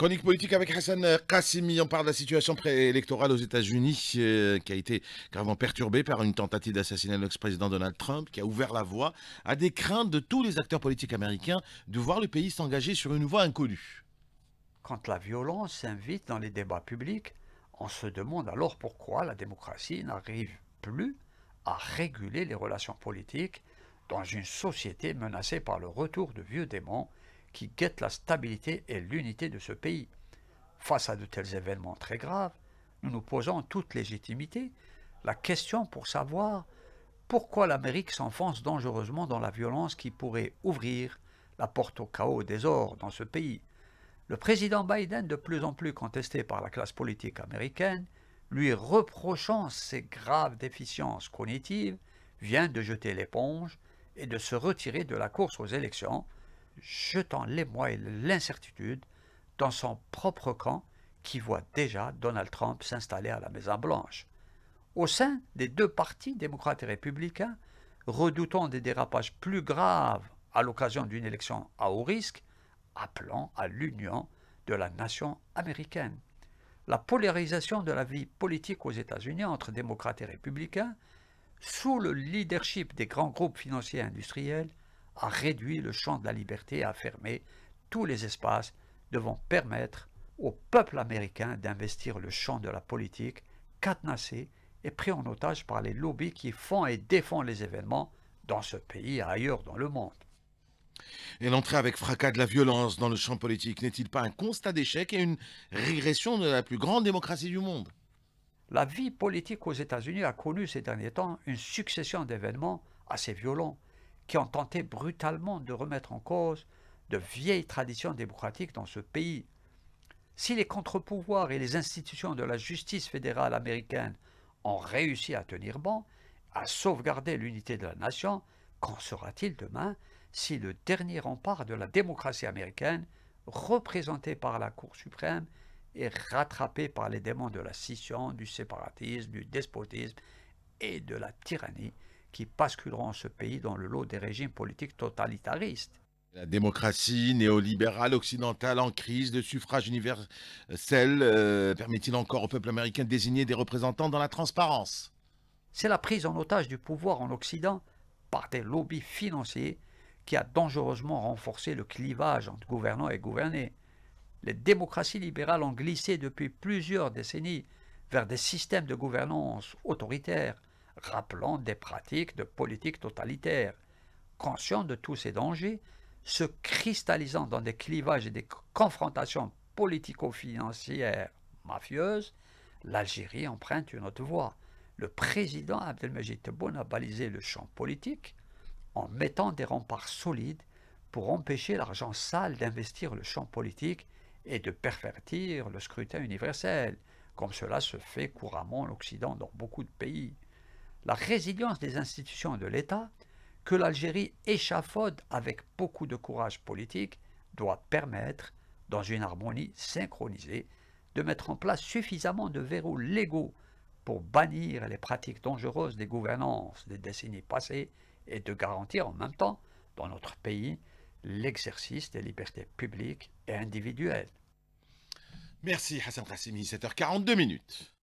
Chronique politique avec Hassan Kassimi, euh, On parle de la situation préélectorale aux États-Unis euh, qui a été gravement perturbée par une tentative d'assassinat de l'ex-président Donald Trump qui a ouvert la voie à des craintes de tous les acteurs politiques américains de voir le pays s'engager sur une voie inconnue. Quand la violence s'invite dans les débats publics, on se demande alors pourquoi la démocratie n'arrive plus à réguler les relations politiques dans une société menacée par le retour de vieux démons qui guettent la stabilité et l'unité de ce pays. Face à de tels événements très graves, nous nous posons toute légitimité la question pour savoir pourquoi l'Amérique s'enfonce dangereusement dans la violence qui pourrait ouvrir la porte au chaos des ors dans ce pays. Le président Biden, de plus en plus contesté par la classe politique américaine, lui reprochant ses graves déficiences cognitives, vient de jeter l'éponge et de se retirer de la course aux élections jetant l'émoi et l'incertitude dans son propre camp qui voit déjà Donald Trump s'installer à la Maison-Blanche. Au sein des deux partis, démocrates et républicains, redoutant des dérapages plus graves à l'occasion d'une élection à haut risque, appelant à l'union de la nation américaine. La polarisation de la vie politique aux États-Unis entre démocrates et républicains, sous le leadership des grands groupes financiers et industriels, a réduit le champ de la liberté et a fermé tous les espaces devant permettre au peuple américain d'investir le champ de la politique, cadenassé et pris en otage par les lobbies qui font et défendent les événements dans ce pays et ailleurs dans le monde. Et l'entrée avec fracas de la violence dans le champ politique n'est-il pas un constat d'échec et une régression de la plus grande démocratie du monde La vie politique aux États-Unis a connu ces derniers temps une succession d'événements assez violents qui ont tenté brutalement de remettre en cause de vieilles traditions démocratiques dans ce pays. Si les contre-pouvoirs et les institutions de la justice fédérale américaine ont réussi à tenir bon, à sauvegarder l'unité de la nation, qu'en sera-t-il demain si le dernier rempart de la démocratie américaine, représenté par la Cour suprême, est rattrapé par les démons de la scission, du séparatisme, du despotisme et de la tyrannie qui basculeront ce pays dans le lot des régimes politiques totalitaristes. La démocratie néolibérale occidentale en crise, de suffrage universel euh, permet-il encore au peuple américain de désigner des représentants dans la transparence C'est la prise en otage du pouvoir en Occident par des lobbies financiers qui a dangereusement renforcé le clivage entre gouvernants et gouvernés. Les démocraties libérales ont glissé depuis plusieurs décennies vers des systèmes de gouvernance autoritaires, rappelant des pratiques de politique totalitaire. Conscient de tous ces dangers, se cristallisant dans des clivages et des confrontations politico-financières mafieuses, l'Algérie emprunte une autre voie. Le président Abdelmajid Tebboune a balisé le champ politique en mettant des remparts solides pour empêcher l'argent sale d'investir le champ politique et de pervertir le scrutin universel, comme cela se fait couramment en Occident dans beaucoup de pays la résilience des institutions de l'État que l'Algérie échafaude avec beaucoup de courage politique doit permettre, dans une harmonie synchronisée, de mettre en place suffisamment de verrous légaux pour bannir les pratiques dangereuses des gouvernances des décennies passées et de garantir en même temps, dans notre pays, l'exercice des libertés publiques et individuelles. Merci Hassan Kassimi, 7h42 minutes.